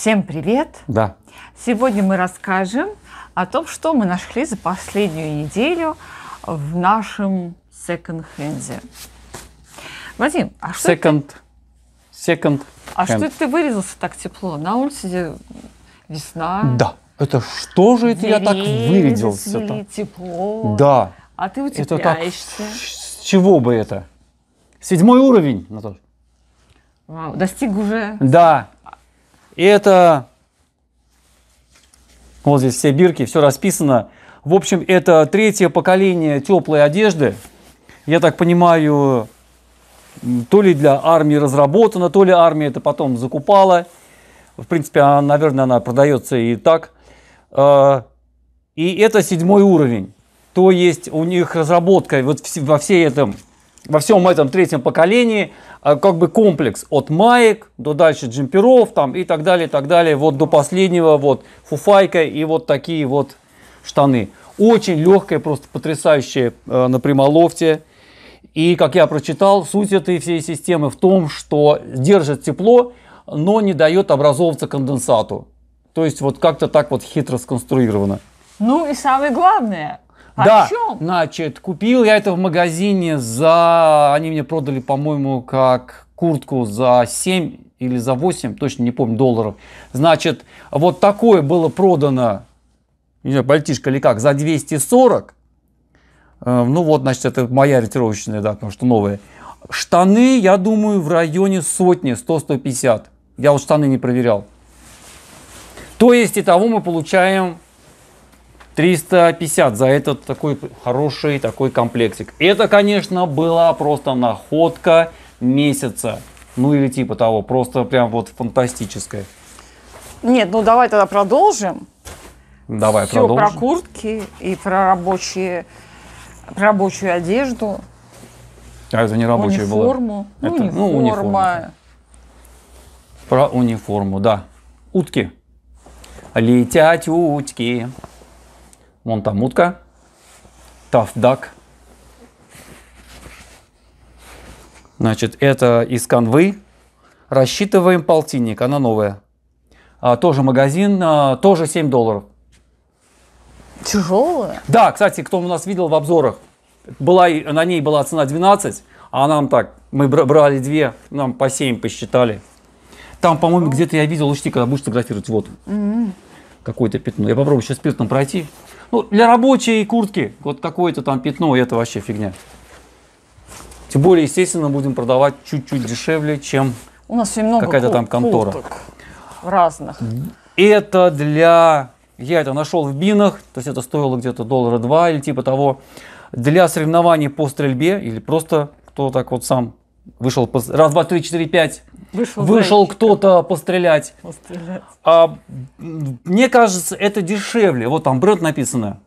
Всем привет! Да. Сегодня мы расскажем о том, что мы нашли за последнюю неделю в нашем секонд-хенде. Вадим, а что second, это? Second. А что это ты вырезался так тепло? На улице весна. Да. Это что же это я так вырядился? -то? тепло. Да. А ты утепляешься. Это так, с чего бы это? Седьмой уровень, Наташа. Вау, достиг уже. Да. И это вот здесь все бирки, все расписано. В общем, это третье поколение теплой одежды. Я так понимаю, то ли для армии разработано, то ли армия это потом закупала. В принципе, она, наверное, она продается и так. А, и это седьмой уровень. То есть у них разработка вот во всей этом во всем этом третьем поколении а, как бы комплекс от маек до дальше джемперов там и так далее, и так далее, вот до последнего вот фуфайка и вот такие вот штаны. Очень легкая, просто потрясающая э, на прямолофте. И, как я прочитал, суть этой всей системы в том, что держит тепло, но не дает образовываться конденсату. То есть вот как-то так вот хитро сконструировано. Ну и самое главное, да, чем? значит, купил я это в магазине за... Они мне продали, по-моему, как куртку за 7 или за 8, точно не помню, долларов. Значит, вот такое было продано, не знаю, пальтишко или как, за 240. Э, ну вот, значит, это моя ретировочная, да, потому что новые. Штаны, я думаю, в районе сотни, 100-150. Я вот штаны не проверял. То есть, итого мы получаем 350 за этот такой хороший такой комплексик. Это, конечно, была просто находка месяца. Ну или типа того, просто прям вот фантастическая. Нет, ну давай тогда продолжим. Давай Все продолжим. про куртки и про рабочие, про рабочую одежду. А это не рабочая униформу. была? Ну, это, ну, униформа. Ну, униформа. Про униформу, да. Утки. Летят утки. Вон там утка. Tough Duck. Значит, это из канвы. Рассчитываем полтинник, она новая. А, тоже магазин, а, тоже 7 долларов. Тяжелая? Да, кстати, кто у нас видел в обзорах, была, на ней была цена 12, а нам так, мы брали 2, нам по 7 посчитали. Там, по-моему, где-то я видел, учти, когда будешь фотографировать, вот. Mm -hmm. Какое-то пятно. Я попробую сейчас спиртом пройти. Ну, для рабочей куртки вот какое-то там пятно, это вообще фигня. Тем более, естественно, будем продавать чуть-чуть дешевле, чем у нас очень много какая-то там контора. разных. Это для... Я это нашел в бинах, то есть это стоило где-то доллара два или типа того. Для соревнований по стрельбе или просто кто так вот сам вышел раз, два, три, четыре, пять вышел, вышел кто-то пострелять. пострелять. А, мне кажется, это дешевле. Вот там бренд написано.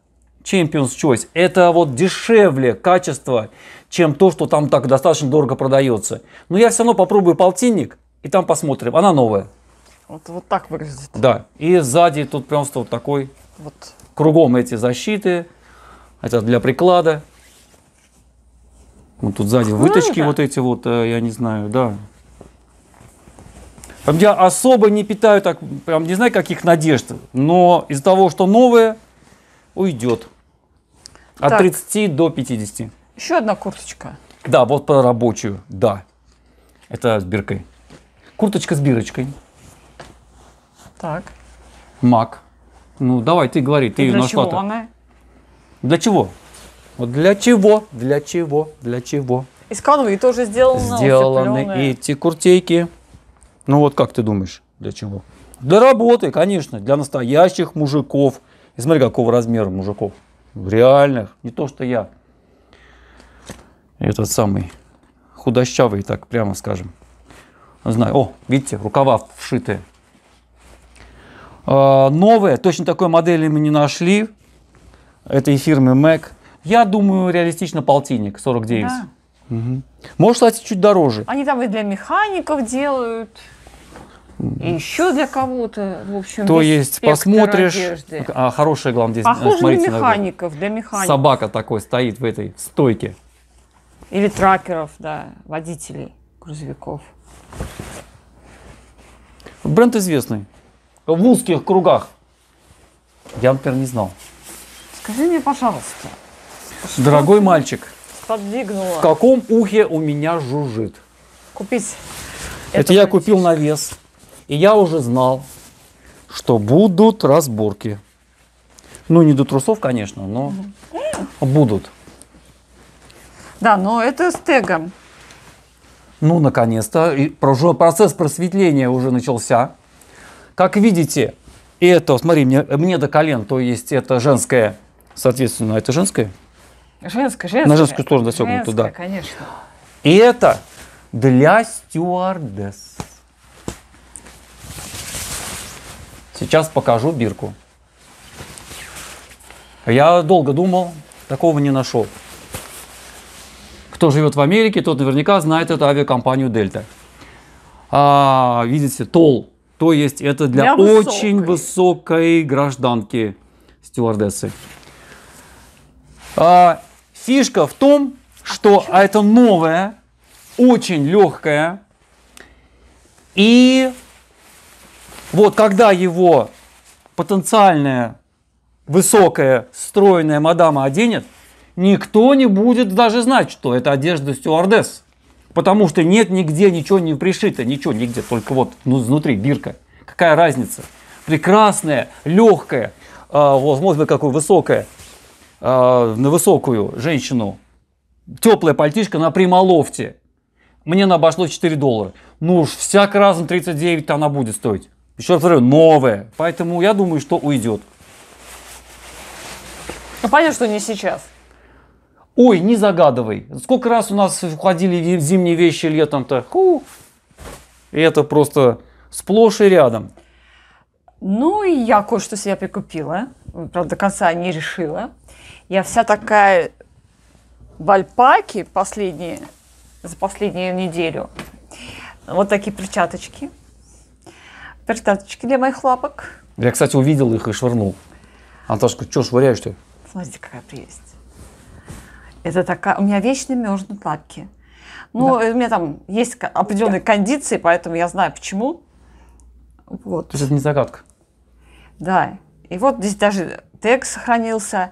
Champions Choice. Это вот дешевле качество, чем то, что там так достаточно дорого продается. Но я все равно попробую полтинник, и там посмотрим. Она новая. Вот, вот так выглядит. Да. И сзади тут просто вот такой. Вот. Кругом эти защиты. Это для приклада. Вот тут сзади вытачки вот эти вот, э, я не знаю, да. Прям я особо не питаю так, прям не знаю каких надежд, но из-за того, что новое, уйдет. От так. 30 до 50. Еще одна курточка. Да, вот по рабочую, да. Это с биркой. Курточка с бирочкой. Так. Мак. Ну, давай, ты говори, ты ее для нашла. Для чего она? Для чего? Вот для чего? Для чего? Для чего? Из канвы тоже сделаны. Сделаны эти куртейки. Ну вот как ты думаешь, для чего? Для работы, конечно, для настоящих мужиков. И смотри, какого размера мужиков. Реальных, не то что я. Этот самый худощавый, так прямо скажем. Знаю. О, видите, рукава вшитые. А, новые, точно такой модели мы не нашли. Этой фирмы Mac. Я думаю, реалистично полтинник, 49. Да. Угу. Может, кстати, чуть дороже. Они там и для механиков делают. И еще для кого-то, в общем, То есть посмотришь, одежды. а, хорошая, главное, здесь Похоже смотрите, для механиков, для механиков. Собака такой стоит в этой стойке. Или тракеров, да, водителей грузовиков. Бренд известный. В узких кругах. Я, например, не знал. Скажи мне, пожалуйста. Дорогой мальчик, Подвигнула. В каком ухе у меня жужжит? Купить. Это, это я купил на вес. И я уже знал, что будут разборки. Ну, не до трусов, конечно, но угу. будут. Да, но это с тегом. Ну, наконец-то. Процесс просветления уже начался. Как видите, это, смотри, мне, мне до колен, то есть это женское, соответственно, это женское. Женская, женская. На женскую сторону застегнута, да. конечно. И это для стюардесс. Сейчас покажу бирку. Я долго думал, такого не нашел. Кто живет в Америке, тот наверняка знает эту авиакомпанию Дельта. А, видите, тол, то есть это для, для высокой. очень высокой гражданки стюардессы. А, Фишка в том, что а, а это новое, очень легкое. И вот когда его потенциальная высокая, стройная мадама оденет, никто не будет даже знать, что это одежда стюардесс. Потому что нет нигде ничего не пришито, ничего нигде, только вот ну, внутри бирка. Какая разница? Прекрасная, легкая, э, возможно, какое высокая э, невысокую женщину, теплое пальтишко на прямолофте, мне она обошлось 4 доллара. Ну уж всяко разом 39 она будет стоить. Еще раз говорю, новая. Поэтому я думаю, что уйдет. Ну, понятно, что не сейчас. Ой, не загадывай. Сколько раз у нас уходили зимние вещи летом-то. Ху. И это просто сплошь и рядом. Ну, и я кое-что себе прикупила. Правда, до конца не решила. Я вся такая в альпаке последние, за последнюю неделю. Вот такие перчаточки. Перчаточки для моих лапок. Я, кстати, увидел их и швырнул. Антошка, что швыряешь ты? Смотрите, какая прелесть. Это такая... У меня вечно мерзнут лапки. Ну, да. Э, у меня там есть определенные да. кондиции, поэтому я знаю, почему. Вот. То есть это не загадка. Да. И вот здесь даже текст сохранился.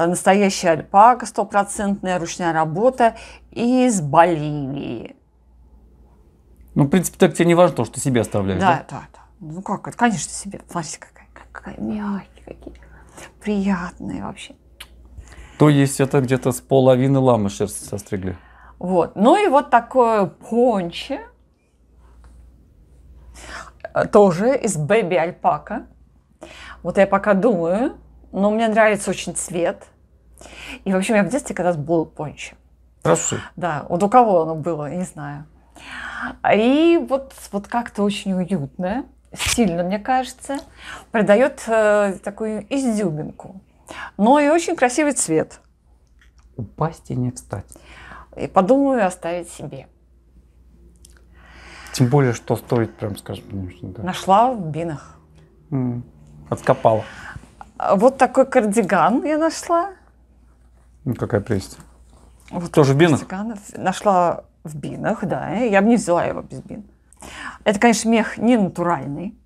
А настоящая альпака, стопроцентная ручная работа из Боливии. Ну, в принципе, так тебе не важно то, что ты себе оставляешь, да? Да, да, да. Ну как это? Конечно, себе. Смотрите, какая, какая мягкая, какие приятные вообще. То есть это где-то с половины ламы шерсти состригли? Вот. Ну и вот такое понче. Э, тоже из бэби альпака. Вот я пока думаю, но мне нравится очень цвет. И, в общем, я в детстве когда-то был пончи. Здравствуйте. Да, вот у кого оно было, не знаю. И вот, вот как-то очень уютное, стильно, мне кажется, придает э, такую изюминку. Но и очень красивый цвет. Упасть и не встать. И подумаю оставить себе. Тем более, что стоит, прям скажем. Конечно, да. Нашла в бинах. М-м. Откопала. А вот такой кардиган я нашла. Ну, какая прелесть. Вот Тоже в бинах? Кардиган. Нашла в бинах, да. Я бы не взяла его без бин. Это, конечно, мех не натуральный.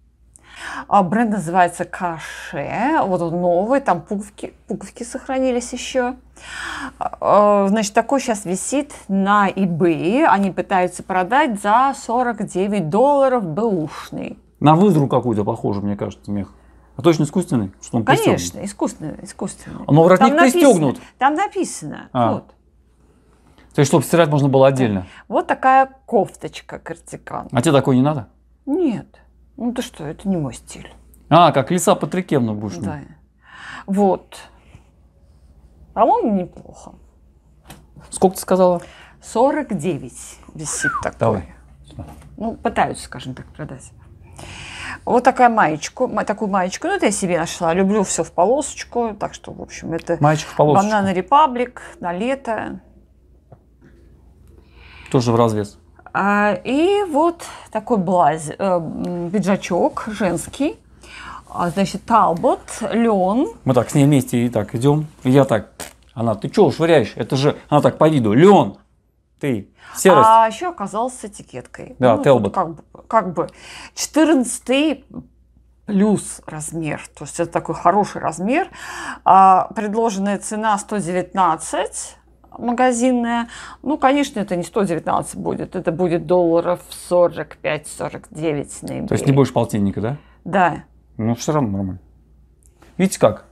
А бренд называется Каше. Вот он новый, там пуговки, пуговки сохранились еще. А, а, значит, такой сейчас висит на eBay. Они пытаются продать за 49 долларов бэушный. На вызру какую-то похоже, мне кажется, мех. А точно искусственный? Что он Конечно, пристегнут? искусственный, искусственный. Но воротник там написано, Там написано. А. Вот. То есть, чтобы стирать можно было отдельно. Вот такая кофточка картикан. А тебе такой не надо? Нет. Ну ты что, это не мой стиль. А, как лиса Патрикевна будешь. Да. Вот. А он неплохо. Сколько ты сказала? 49 висит такой. Давай. Ну, пытаются, скажем так, продать. Вот такая маечку, такую маечку, ну это я себе нашла, люблю все в полосочку, так что, в общем, это Маечка в полосочку. Банана Репаблик на лето. Тоже в развес. А, и вот такой блаз, э, пиджачок женский, а, значит, талбот, лен. Мы так с ней вместе и так идем, я так, она, ты чего швыряешь? Это же, она так по виду, лен, ты. Серость. А еще оказался этикеткой. Да, ну, Телбот. Вот как, бы, как бы 14 плюс размер, то есть это такой хороший размер. А, предложенная цена 119 магазинная. Ну, конечно, это не 119 будет, это будет долларов 45-49 на eBay. То есть не будешь полтинника, да? Да. Ну, все равно нормально. Видите как?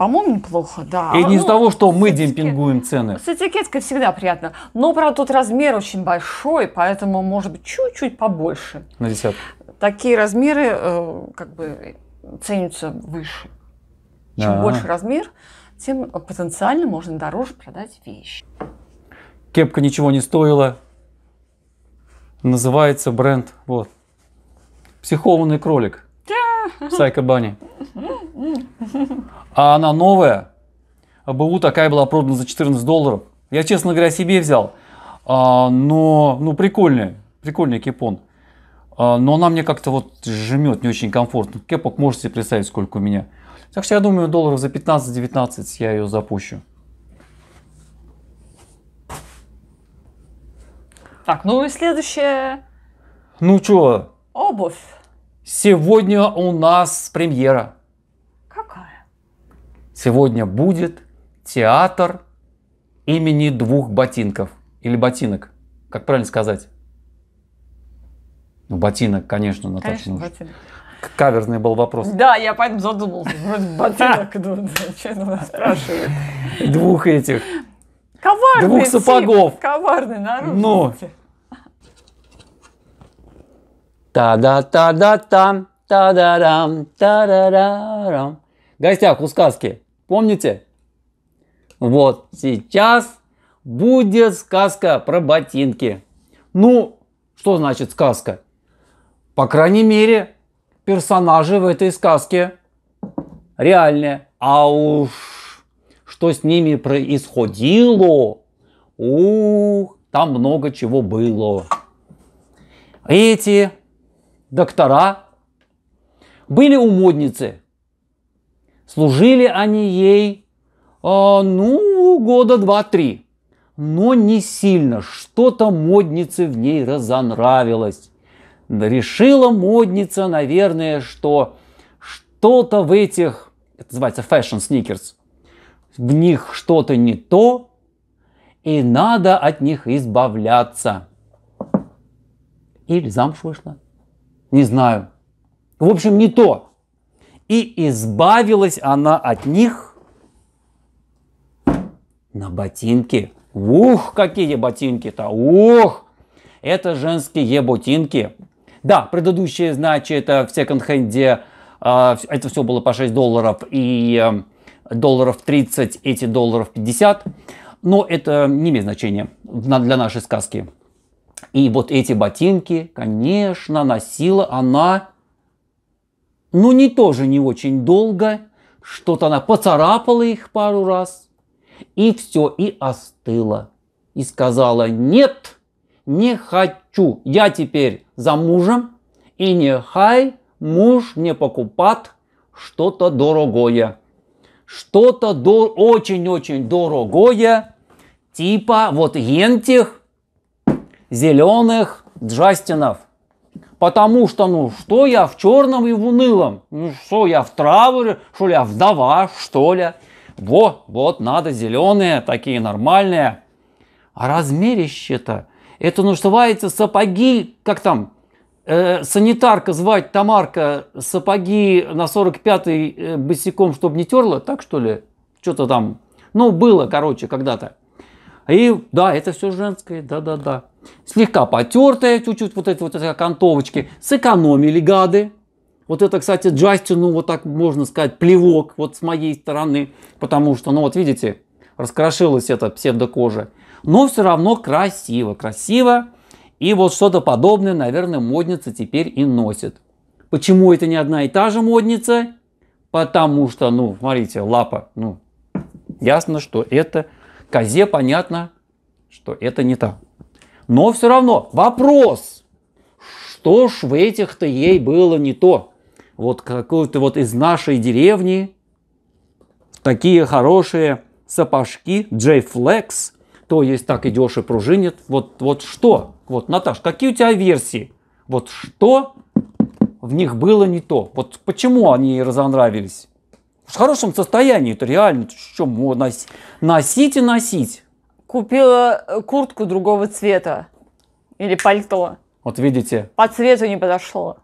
По-моему, а неплохо, да. И а, не ну, из того, что мы этикет... демпингуем цены. С этикеткой всегда приятно. Но, правда, тут размер очень большой, поэтому, может быть, чуть-чуть побольше. На десятку. Такие размеры э, как бы ценятся выше. Чем А-а-а. больше размер, тем потенциально можно дороже продать вещи. Кепка ничего не стоила. Называется бренд. Вот. Психованный кролик. Сайка Бани. А она новая. БУ такая была продана за 14 долларов. Я, честно говоря, себе взял. А, но, ну, прикольная, прикольный кепон. А, но она мне как-то вот жмет, не очень комфортно. Кепок можете представить, сколько у меня. Так что я думаю, долларов за 15-19 я ее запущу. Так, ну и следующее. Ну что? Обувь. Сегодня у нас премьера. Сегодня будет театр имени двух ботинков. Или ботинок. Как правильно сказать? Ну, ботинок, конечно, Наташа. Конечно, нужен. ботинок. Каверный был вопрос. Да, я поэтому задумался. Ботинок, зачем ну, нас спрашивают? Двух этих. Коварный Двух сапогов. Коварный народ. Ну. Та-да-та-да-там, та-да-рам, та-да-рам. Гостях у сказки. Помните? Вот сейчас будет сказка про ботинки. Ну, что значит сказка? По крайней мере, персонажи в этой сказке реальные. А уж что с ними происходило, ух, там много чего было. Эти доктора были у модницы. Служили они ей, э, ну, года два-три. Но не сильно, что-то моднице в ней разонравилось. Решила модница, наверное, что что-то в этих, это называется fashion sneakers, в них что-то не то, и надо от них избавляться. Или замуж вышла. Не знаю. В общем, не то и избавилась она от них на ботинки. Ух, какие ботинки-то, ух! Это женские ботинки. Да, предыдущие, значит, э, в секонд-хенде э, это все было по 6 долларов и э, долларов 30, эти долларов 50. Но это не имеет значения для нашей сказки. И вот эти ботинки, конечно, носила она но ну, не тоже не очень долго. Что-то она поцарапала их пару раз, и все, и остыла. И сказала, нет, не хочу, я теперь за мужем, и не хай, муж не покупат что-то дорогое. Что-то до... очень-очень дорогое, типа вот ентих зеленых джастинов – Потому что, ну, что я в черном и в унылом? Ну, что я в трауре? Что ли, я вдова, что ли? Во, вот надо зеленые, такие нормальные. А размерище-то, это называется сапоги, как там, э, санитарка звать Тамарка сапоги на 45-й э, босиком, чтобы не терла, так что ли? Что-то там, ну, было, короче, когда-то. И да, это все женское, да-да-да. Слегка потертая, чуть-чуть вот эти вот эти окантовочки. Сэкономили гады. Вот это, кстати, Джастину, вот так можно сказать, плевок вот с моей стороны. Потому что, ну вот видите, раскрошилась эта псевдокожа. Но все равно красиво, красиво. И вот что-то подобное, наверное, модница теперь и носит. Почему это не одна и та же модница? Потому что, ну, смотрите, лапа, ну, ясно, что это козе, понятно, что это не та. Но все равно вопрос, что ж в этих-то ей было не то? Вот какой-то вот из нашей деревни такие хорошие сапожки J-Flex, то есть так идешь и пружинит. Вот, вот что? Вот, Наташ, какие у тебя версии? Вот что в них было не то? Вот почему они ей разонравились? В хорошем состоянии, это реально, что носить и носить купила э, куртку другого цвета или пальто. Вот видите. По цвету не подошло.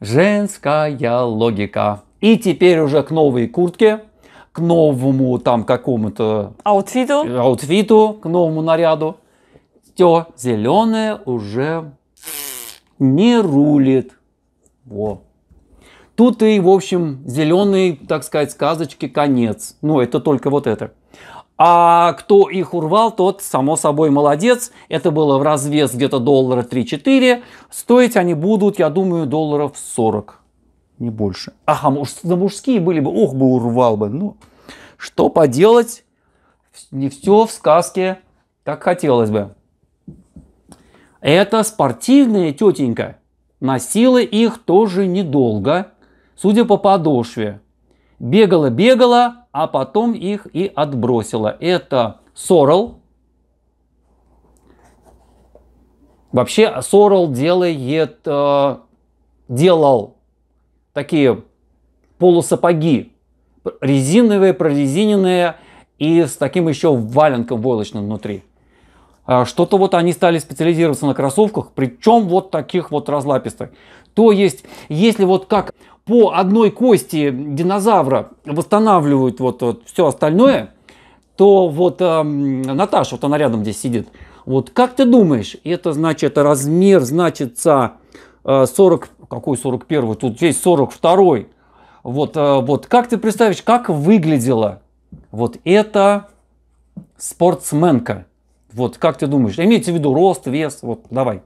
Женская логика. И теперь уже к новой куртке, к новому там какому-то... Аутфиту. Аутфиту, к новому наряду. Все, зеленое уже не рулит. Во. Тут и, в общем, зеленый, так сказать, сказочки конец. Ну, это только вот это. А кто их урвал, тот, само собой, молодец. Это было в развес где-то доллара 3-4. Стоить они будут, я думаю, долларов 40. Не больше. Ага, муж, за мужские были бы, ох бы урвал бы. Ну, что поделать, не все в сказке, как хотелось бы. Это спортивная тетенька. Носила их тоже недолго, судя по подошве. Бегала-бегала, а потом их и отбросила. Это Сорл. Вообще Сорл делает, э, делал такие полусапоги, резиновые, прорезиненные и с таким еще валенком войлочным внутри. А что-то вот они стали специализироваться на кроссовках, причем вот таких вот разлапистых. То есть, если вот как по одной кости динозавра восстанавливают вот, вот все остальное, то вот э, Наташа, вот она рядом здесь сидит, вот как ты думаешь, это значит размер, значится э, 40, какой 41, тут здесь 42. Вот, э, вот как ты представишь, как выглядела вот эта спортсменка? Вот как ты думаешь, имеется в виду рост, вес, вот давай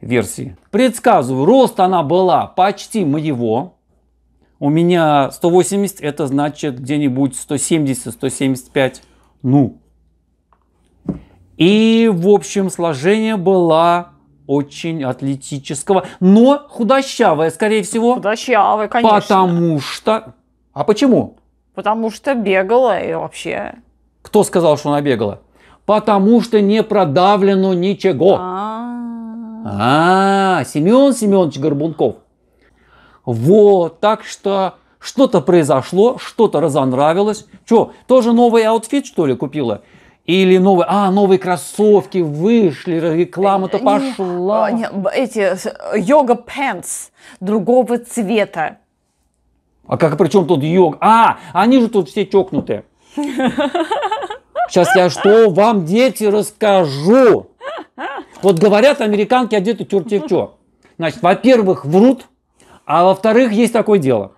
версии. Предсказываю, рост она была почти моего. У меня 180, это значит где-нибудь 170-175. Ну. И, в общем, сложение было очень атлетического, но худощавое, скорее всего. Худощавое, конечно. Потому что... А почему? Потому что бегала и вообще. Кто сказал, что она бегала? Потому что не продавлено ничего. А-а-а. А, Семен Семенович Горбунков. Вот, так что что-то произошло, что-то разонравилось. Че, тоже новый аутфит, что ли, купила? Или новые, а, новые кроссовки вышли, реклама-то пошла. Не, эти йога пэнс другого цвета. А как а при чем тут йог? А, они же тут все чокнутые. Сейчас я что вам, дети, расскажу. Вот говорят американки одеты тюртекчо. Значит, во-первых, врут, а во-вторых, есть такое дело.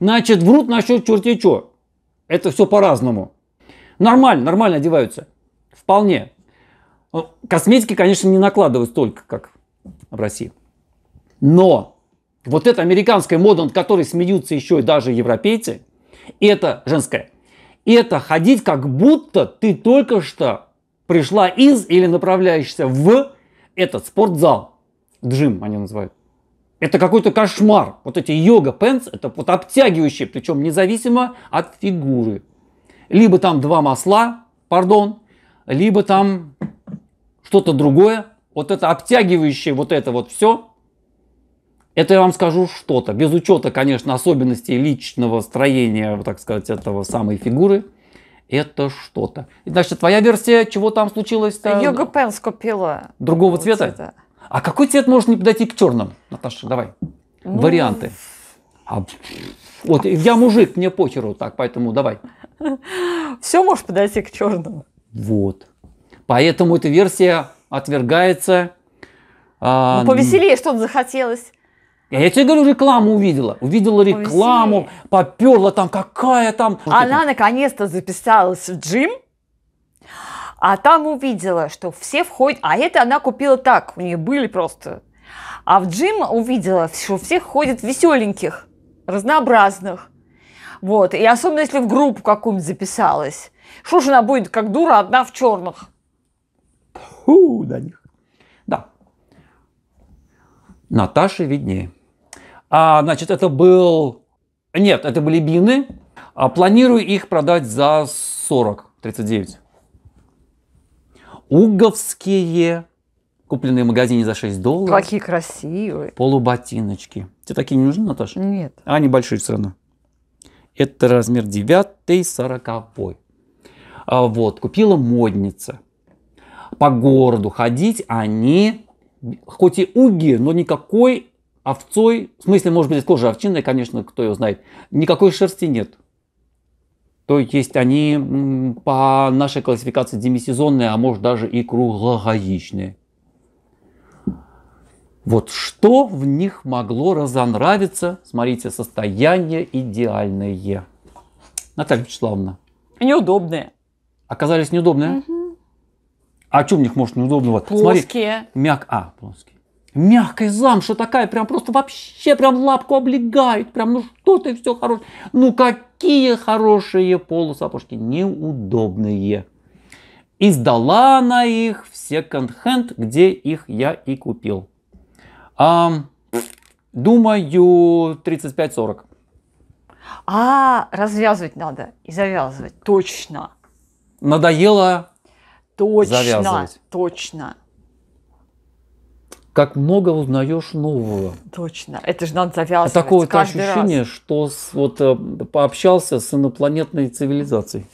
Значит, врут насчет тюртечо. Это все по-разному. Нормально, нормально одеваются. Вполне. Э, косметики, конечно, не накладывают столько, как в России. Но вот эта американская мода, над которой смеются еще и даже европейцы, это женская. Это ходить, как будто ты только что пришла из или направляешься в этот спортзал. Джим они называют. Это какой-то кошмар. Вот эти йога пенс, это вот обтягивающие, причем независимо от фигуры. Либо там два масла, пардон, либо там что-то другое. Вот это обтягивающее, вот это вот все, это я вам скажу что-то. Без учета, конечно, особенностей личного строения, так сказать, этого самой фигуры – это что-то. Значит, твоя версия, чего там случилось-то? Йога Пен скопила. Другого цвета? цвета? А какой цвет может не подойти к черным? Наташа, давай. Ну... Варианты. А... Вот, я мужик, мне похеру так, поэтому давай. Все может подойти к черному. Вот. Поэтому эта версия отвергается. А, ну, повеселее что-то захотелось. Я тебе говорю, рекламу увидела. Увидела рекламу, Повеселее. поперла там, какая там. Она наконец-то записалась в джим, а там увидела, что все входят. А это она купила так, у нее были просто. А в джим увидела, что все ходят веселеньких, разнообразных. Вот. И особенно, если в группу какую-нибудь записалась. Что же она будет, как дура, одна в черных? Фу, до них. Да. Наташе виднее. А, значит, это был... Нет, это были бины. А, планирую их продать за 40, 39. Уговские, купленные в магазине за 6 долларов. Какие красивые. Полуботиночки. Тебе такие не нужны, Наташа? Нет. А, они большие все равно. Это размер 9 40 а, Вот, купила модница. По городу ходить они, хоть и уги, но никакой овцой, в смысле, может быть, кожа овчинная, конечно, кто ее знает, никакой шерсти нет. То есть они по нашей классификации демисезонные, а может даже и круглогодичные. Вот что в них могло разонравиться? Смотрите, состояние идеальное. Наталья Вячеславовна. Неудобные. Оказались неудобные? Угу. А что в них может неудобного? Плоские. Смотри, мяг... А, плоские мягкая замша такая, прям просто вообще прям лапку облегает, прям ну что ты, все хорошее. Ну какие хорошие полусапожки, неудобные. И сдала на их в секонд-хенд, где их я и купил. А, думаю, 35-40. А, развязывать надо и завязывать. Точно. Надоело Точно, завязывать. точно как много узнаешь нового. Точно, это же надо завязывать. Такое вот ощущение, раз. что с, вот э, пообщался с инопланетной цивилизацией.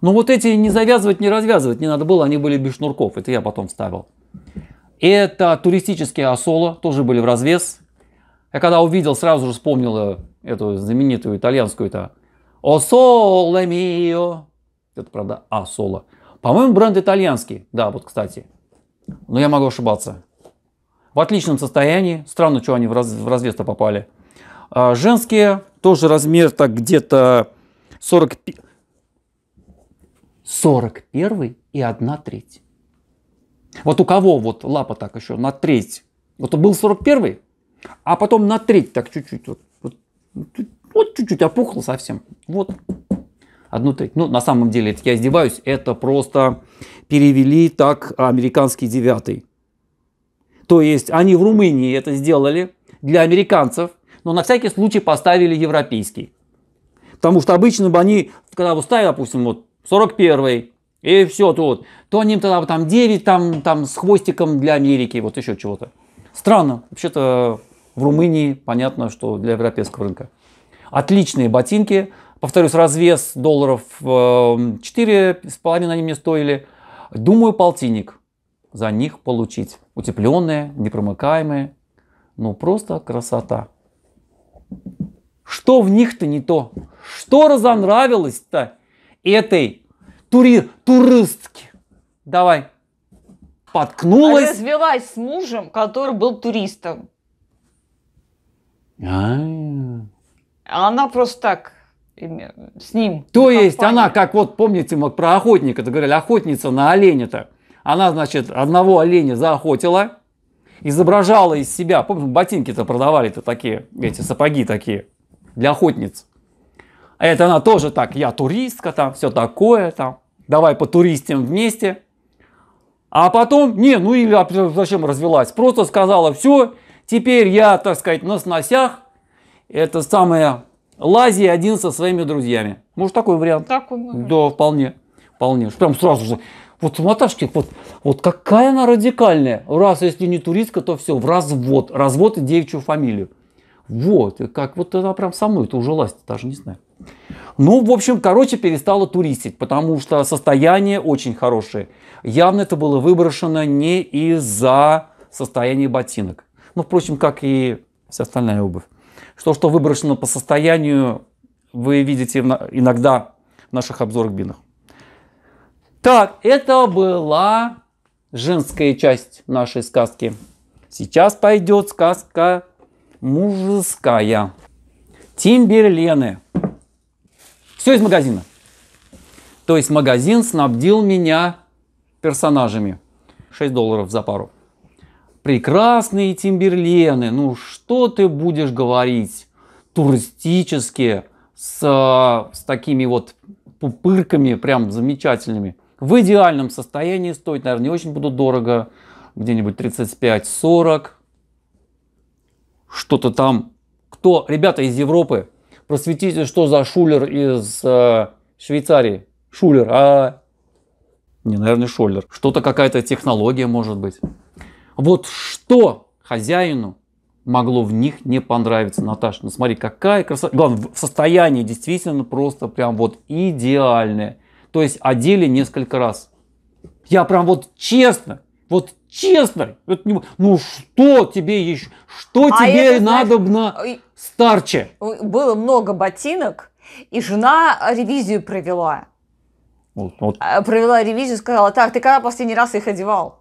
Ну вот эти не завязывать, не развязывать не надо было, они были без шнурков, это я потом вставил. Это туристические асоло, тоже были в развес. Я когда увидел, сразу же вспомнил э, эту знаменитую итальянскую-то «О соло мио». Это, правда, «А соло». По-моему, бренд итальянский. Да, вот, кстати. Но я могу ошибаться. В отличном состоянии. Странно, что они в, раз, в развес-то попали. А, женские тоже размер так где-то 40... 41 и 1 треть. Вот у кого вот лапа так еще на треть. Вот он был 41, а потом на треть так чуть-чуть. Вот, вот, вот чуть-чуть опухло совсем. Вот одну треть. Ну, на самом деле, я издеваюсь, это просто перевели так американский девятый. То есть они в Румынии это сделали для американцев, но на всякий случай поставили европейский. Потому что обычно бы они, когда бы ставили, допустим, вот 41 и все тут, то они тогда бы там 9 там, там с хвостиком для Америки, вот еще чего-то. Странно, вообще-то в Румынии понятно, что для европейского рынка. Отличные ботинки, Повторюсь, развес долларов 4,5 эм, они мне стоили. Думаю, полтинник за них получить. Утепленные, непромыкаемые. Ну, просто красота. Что в них-то не то? Что разонравилось-то этой тури туристке? Давай. Поткнулась. Развелась с мужем, который был туристом. А -а -а. Она просто так с ним. То есть она, как вот помните, мы про охотника это говорили, охотница на оленя-то. Она, значит, одного оленя заохотила, изображала из себя, помню, ботинки-то продавали-то такие, эти сапоги такие, для охотниц. а Это она тоже так, я туристка там, все такое там, давай по туристам вместе. А потом, не, ну или а зачем развелась, просто сказала, все, теперь я, так сказать, на сносях, это самое Лази один со своими друзьями. Может, такой вариант? Такой вариант. Да, вполне. Вполне. Прям сразу же. Вот Маташкин, вот, вот какая она радикальная. Раз, если не туристка, то все, в развод. Развод и девичью фамилию. Вот, как вот она прям со мной, это уже ласть, даже не знаю. Ну, в общем, короче, перестала туристить, потому что состояние очень хорошее. Явно это было выброшено не из-за состояния ботинок. Ну, впрочем, как и вся остальная обувь что, что выброшено по состоянию, вы видите иногда в наших обзорах бинах. Так, это была женская часть нашей сказки. Сейчас пойдет сказка мужская. Тимберлены. Все из магазина. То есть магазин снабдил меня персонажами. 6 долларов за пару прекрасные Тимберлены, ну что ты будешь говорить, туристически с, а, с такими вот пупырками прям замечательными. В идеальном состоянии стоит, наверное, не очень будут дорого, где-нибудь 35-40, что-то там. Кто, ребята из Европы, просветите, что за шулер из э, Швейцарии. Шулер, а... Не, наверное, шулер. Что-то какая-то технология может быть. Вот что хозяину могло в них не понравиться, Наташа. Ну смотри, какая красота. Главное, в состоянии действительно просто прям вот идеальное. То есть одели несколько раз. Я прям вот честно, вот честно, вот не... ну что тебе еще, что а тебе это, надо знаешь, на э, старче? Было много ботинок, и жена ревизию провела. Вот, вот. Э, провела ревизию, сказала, так, ты когда последний раз их одевал?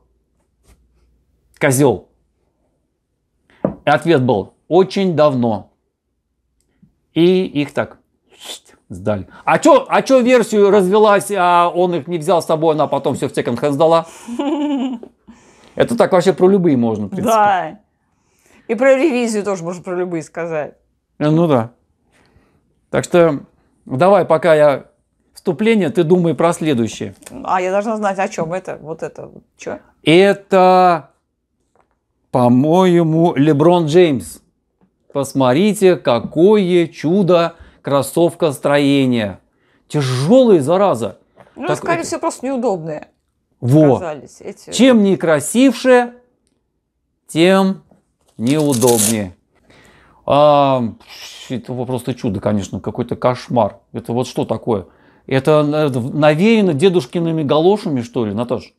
козел? И ответ был очень давно. И их так сдали. А чё, а чё версию развелась, а он их не взял с собой, она потом все в секонд-хенд сдала? Это так вообще про любые можно, в принципе. Да. И про ревизию тоже можно про любые сказать. Э, ну да. Так что давай, пока я вступление, ты думай про следующее. А я должна знать, о чем это, вот это, что? Это по-моему, Леброн Джеймс. Посмотрите, какое чудо кроссовка строения. Тяжелые, зараза. Ну, так, скорее это... всего, просто неудобные. Вот. Эти... Чем некрасивше, тем неудобнее. А, это просто чудо, конечно, какой-то кошмар. Это вот что такое? Это э, навеяно дедушкиными галошами, что ли, Наташа?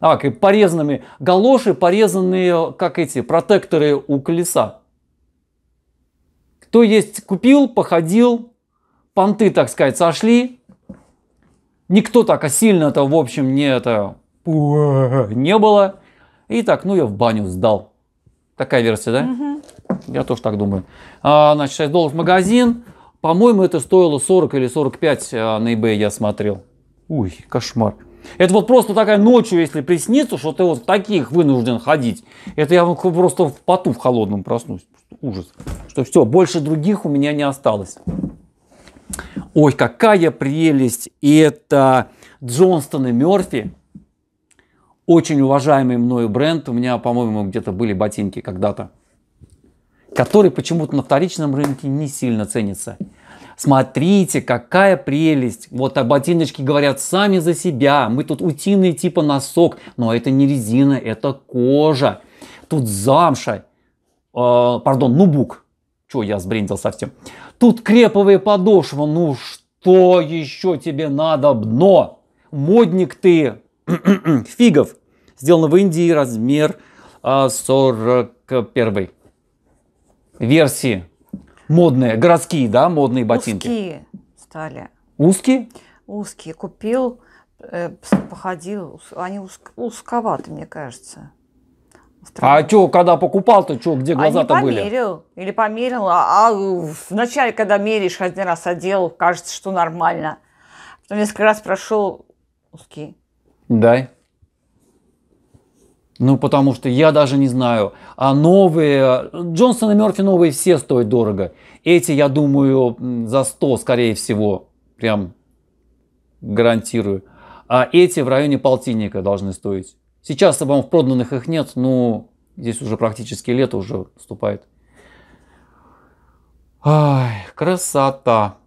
а, и порезанными галоши, порезанные, как эти, протекторы у колеса. Кто есть купил, походил, понты, так сказать, сошли. Никто так сильно-то, в общем, не это не было. И так, ну я в баню сдал. Такая версия, да? Угу. Я тоже так думаю. А, значит, 6 долларов в магазин. По-моему, это стоило 40 или 45 а, на eBay я смотрел. Уй, кошмар. Это вот просто такая ночью, если приснится, что ты вот в таких вынужден ходить. Это я просто в поту в холодном проснусь. Ужас. Что все, больше других у меня не осталось. Ой, какая прелесть. И это Джонстон и Мерфи. Очень уважаемый мною бренд. У меня, по-моему, где-то были ботинки когда-то. Который почему-то на вторичном рынке не сильно ценится. Смотрите, какая прелесть. Вот а ботиночки говорят сами за себя. Мы тут утиные типа носок. Но это не резина, это кожа. Тут замша. Э, пардон, нубук. Чё, я сбрендил совсем. Тут креповые подошвы. Ну что еще тебе надо? Дно. Модник ты. Фигов. Сделано в Индии. Размер 41 э, версии модные, городские, да, модные ботинки? Узкие стали. Узкие? Узкие. Купил, э, походил. Они узк, узковаты, мне кажется. А Странно. А что, когда покупал-то, что, где а глаза-то а были? померил, или померил, а, а вначале, когда меришь один раз одел, кажется, что нормально. Потом несколько раз прошел узкие Дай. Ну, потому что я даже не знаю. А новые, Джонсон и Мерфи новые все стоят дорого. Эти, я думаю, за 100, скорее всего, прям гарантирую. А эти в районе полтинника должны стоить. Сейчас, по-моему, в проданных их нет, но здесь уже практически лето уже вступает. Ай, красота.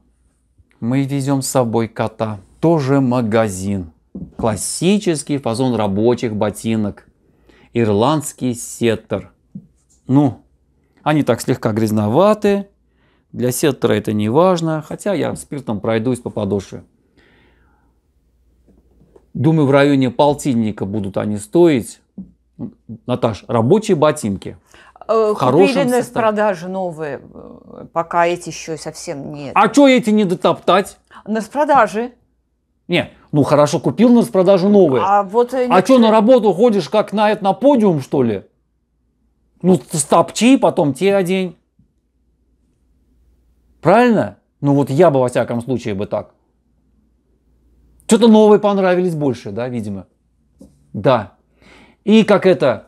Мы везем с собой кота. Тоже магазин. Классический фазон рабочих ботинок ирландский сеттер. Ну, они так слегка грязноваты. Для сеттера это не важно, хотя я спиртом пройдусь по подошве. Думаю, в районе полтинника будут они стоить. Наташ, рабочие ботинки. Э, купили на продажи новые, э, пока эти еще совсем нет. А что эти не дотоптать? На продажи. Не, ну хорошо, купил на продажу новые. А, вот, э, а что, на работу ходишь как на это, на подиум, что ли? Ну, стопчи, потом те одень. Правильно? Ну вот я бы, во всяком случае, бы так. Что-то новые понравились больше, да, видимо. Да. И как это?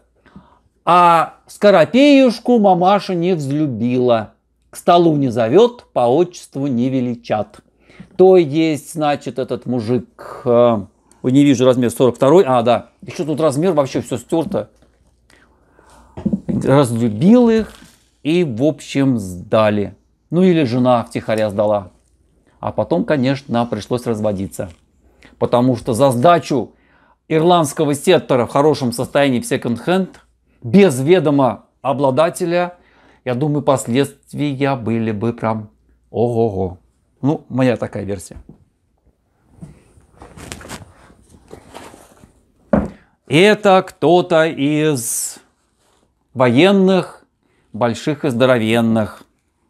А скоропеюшку мамаша не взлюбила. К столу не зовет, по отчеству не величат. То есть, значит, этот мужик? Э, ой, не вижу размер 42. А, да. Еще тут размер вообще все стерто. Разлюбил их и, в общем, сдали. Ну или жена втихаря сдала. А потом, конечно, нам пришлось разводиться. Потому что за сдачу ирландского сектора в хорошем состоянии в секонд-хенд, без ведома обладателя, я думаю, последствия были бы прям ого-го. Ну, моя такая версия. Это кто-то из военных, больших и здоровенных.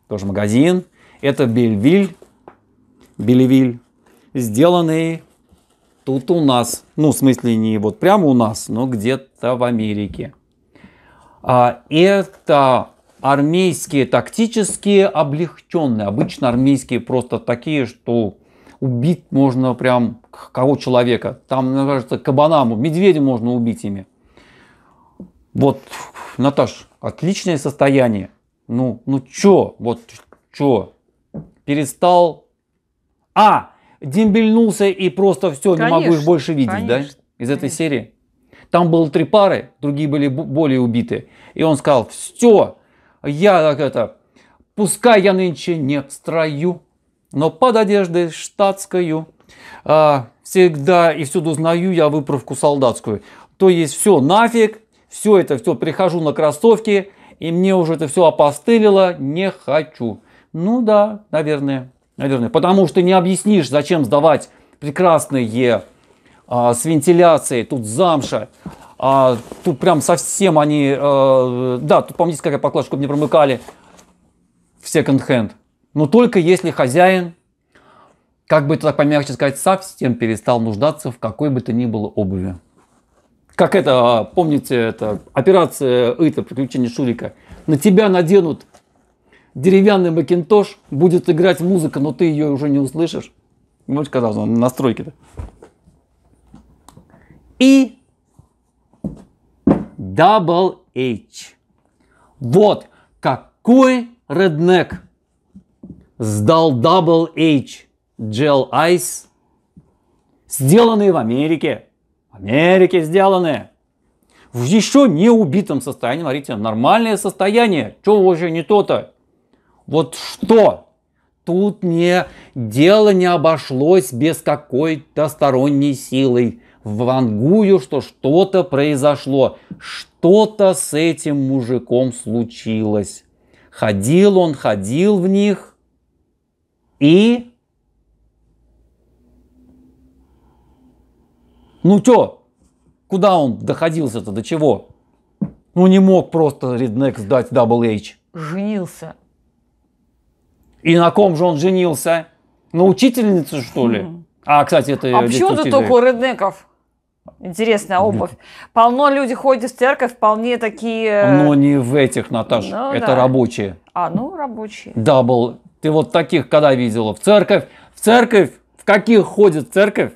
Тоже магазин. Это Бельвиль, Бельвиль. сделанный тут у нас. Ну, в смысле, не вот прямо у нас, но где-то в Америке. А это армейские тактические облегченные. Обычно армейские просто такие, что убить можно прям кого человека. Там, мне кажется, кабанаму, медведя можно убить ими. Вот, Наташ, отличное состояние. Ну, ну чё, вот чё, перестал... А, дембельнулся и просто все, не могу их больше видеть, конечно, да? Из этой серии. Там было три пары, другие были более убиты. И он сказал, все, я это, пускай я нынче не в строю, но под одеждой штатскую а, всегда и всюду знаю я выправку солдатскую. То есть все нафиг, все это, все, прихожу на кроссовки, и мне уже это все опостылило, не хочу. Ну да, наверное, наверное. Потому что не объяснишь, зачем сдавать прекрасные а, с вентиляцией, тут замша, а, тут прям совсем они... Э, да, тут помните, какая поклажа, чтобы не промыкали в секонд-хенд. Но только если хозяин, как бы это так помягче сказать, совсем перестал нуждаться в какой бы то ни было обуви. Как это, а, помните, это операция это приключение Шурика. На тебя наденут деревянный макинтош, будет играть музыка, но ты ее уже не услышишь. Ну, вот, казалось, настройки-то. И Double H. Вот какой реднек сдал Double H Gel Ice, сделанные в Америке. В Америке сделанные. В еще не убитом состоянии, смотрите, нормальное состояние. Чего уже не то-то? Вот что? Тут не, дело не обошлось без какой-то сторонней силы вангую, что что-то произошло, что-то с этим мужиком случилось. Ходил он, ходил в них и... Ну чё, куда он доходился-то, до чего? Ну не мог просто Реднек сдать Дабл H. Женился. И на ком же он женился? На учительнице, что ли? Хм. А, кстати, это... А почему ты только у реднеков? Интересная обувь. Полно люди ходят в церковь, вполне такие... Э, Но не в этих, Наташ, Ну, это да. рабочие. А, ну рабочие. Дабл. Ты вот таких когда видела? В церковь? В церковь? В каких ходит церковь?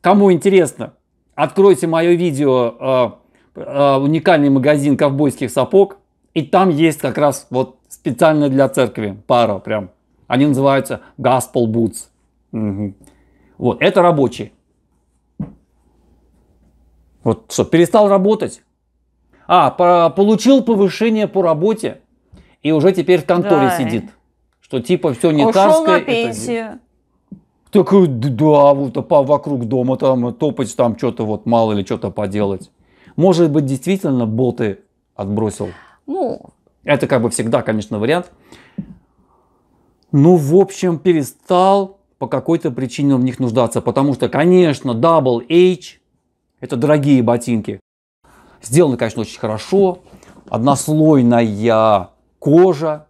Кому интересно? Откройте мое видео э, э, «Уникальный магазин ковбойских сапог». И там есть как раз вот специально для церкви пара прям. Они называются «Gospel Boots». Угу. Вот, это рабочие. Вот что, перестал работать? А, по, получил повышение по работе и уже теперь в конторе да. сидит. Что типа все не Ушел на пенсию. Это... Так э, да, вот а, по, вокруг дома там э, топать там что-то вот мало или что-то поделать. Может быть, действительно боты отбросил. Ну. Это как бы всегда, конечно, вариант. Ну, в общем, перестал по какой-то причине в них нуждаться. Потому что, конечно, Double H это дорогие ботинки. Сделаны, конечно, очень хорошо. Однослойная кожа.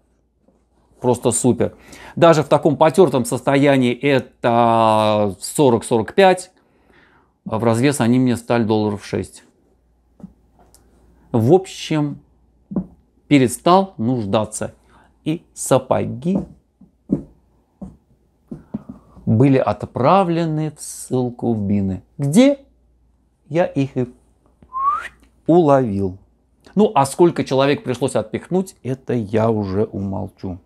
Просто супер. Даже в таком потертом состоянии это 40-45. А в развес они мне стали долларов 6. В общем, перестал нуждаться. И сапоги были отправлены в ссылку в Бины. Где? я их и уловил. Ну, а сколько человек пришлось отпихнуть, это я уже умолчу.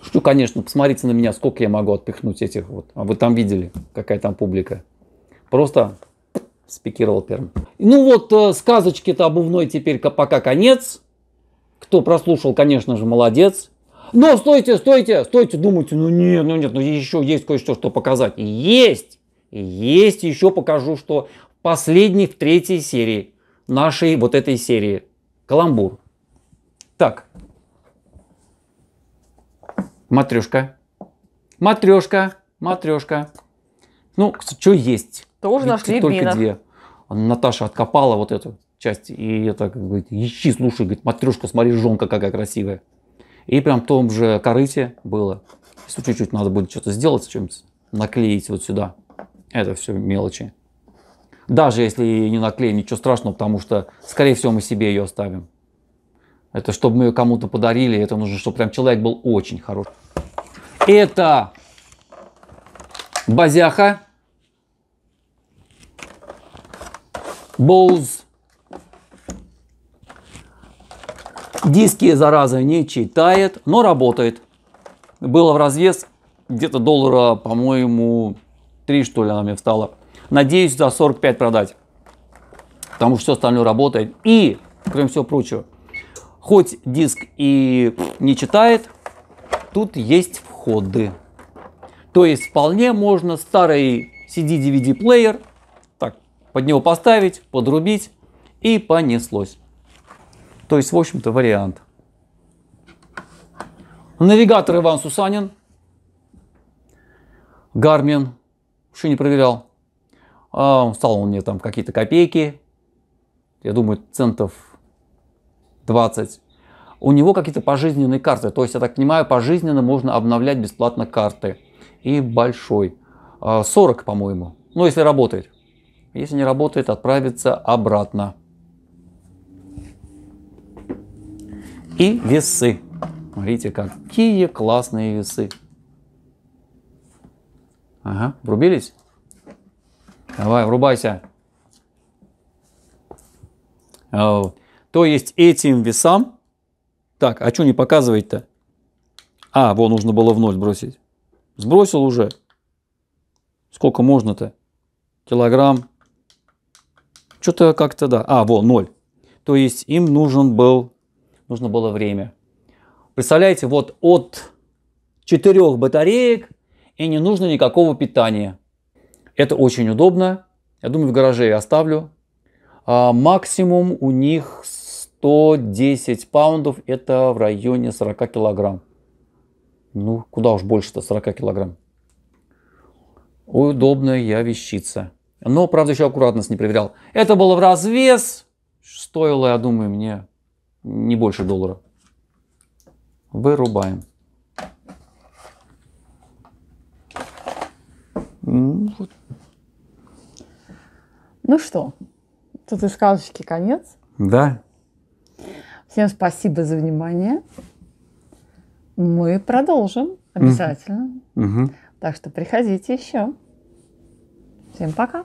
Что, конечно, посмотрите на меня, сколько я могу отпихнуть этих вот. А вы там видели, какая там публика. Просто спикировал Перм. Ну вот, э, сказочки-то обувной теперь пока конец. Кто прослушал, конечно же, молодец. Но стойте, стойте, стойте, думайте, ну нет, ну нет, ну еще есть кое-что, что показать. Есть! есть еще покажу, что последний в третьей серии нашей вот этой серии. Каламбур. Так. Матрешка. Матрешка. Матрешка. Ну, что есть? Тоже Ведь нашли только бинах. две. Наташа откопала вот эту часть. И это, как бы ищи, слушай, говорит, матрешка, смотри, жонка какая красивая. И прям в том же корыте было. Если чуть-чуть надо будет что-то сделать, чем-то наклеить вот сюда. Это все мелочи. Даже если не наклеим, ничего страшного, потому что, скорее всего, мы себе ее оставим. Это чтобы мы ее кому-то подарили, это нужно, чтобы прям человек был очень хорош. Это базяха. Боуз. Диски, зараза, не читает, но работает. Было в развес где-то доллара, по-моему, 3, что ли, она мне встала. Надеюсь, за 45 продать. Потому что все остальное работает. И, кроме всего прочего, хоть диск и не читает, тут есть входы. То есть вполне можно старый CD-DVD плеер так, под него поставить, подрубить и понеслось. То есть, в общем-то, вариант. Навигатор Иван Сусанин. Гармин еще не проверял. А, стал он мне там какие-то копейки. Я думаю, центов 20. У него какие-то пожизненные карты. То есть, я так понимаю, пожизненно можно обновлять бесплатно карты. И большой. 40, а, по-моему. Ну, если работает. Если не работает, отправится обратно. И весы. Смотрите, какие классные весы. Ага, врубились? Давай, врубайся. А, То есть этим весам... Так, а что не показывает-то? А, вон, нужно было в ноль бросить. Сбросил уже. Сколько можно-то? Килограмм. Что-то как-то, да. А, вон, ноль. То есть им нужен был, нужно было время. Представляете, вот от четырех батареек и не нужно никакого питания. Это очень удобно. Я думаю, в гараже я оставлю. А максимум у них 110 паундов, это в районе 40 килограмм. Ну, куда уж больше-то 40 килограмм. Удобная я вещица. Но, правда, еще аккуратность не проверял. Это было в развес. Стоило, я думаю, мне не больше доллара. Вырубаем. Ну, вот. ну что, тут и сказочки конец. Да. Всем спасибо за внимание. Мы продолжим обязательно. Угу. Так что приходите еще. Всем пока.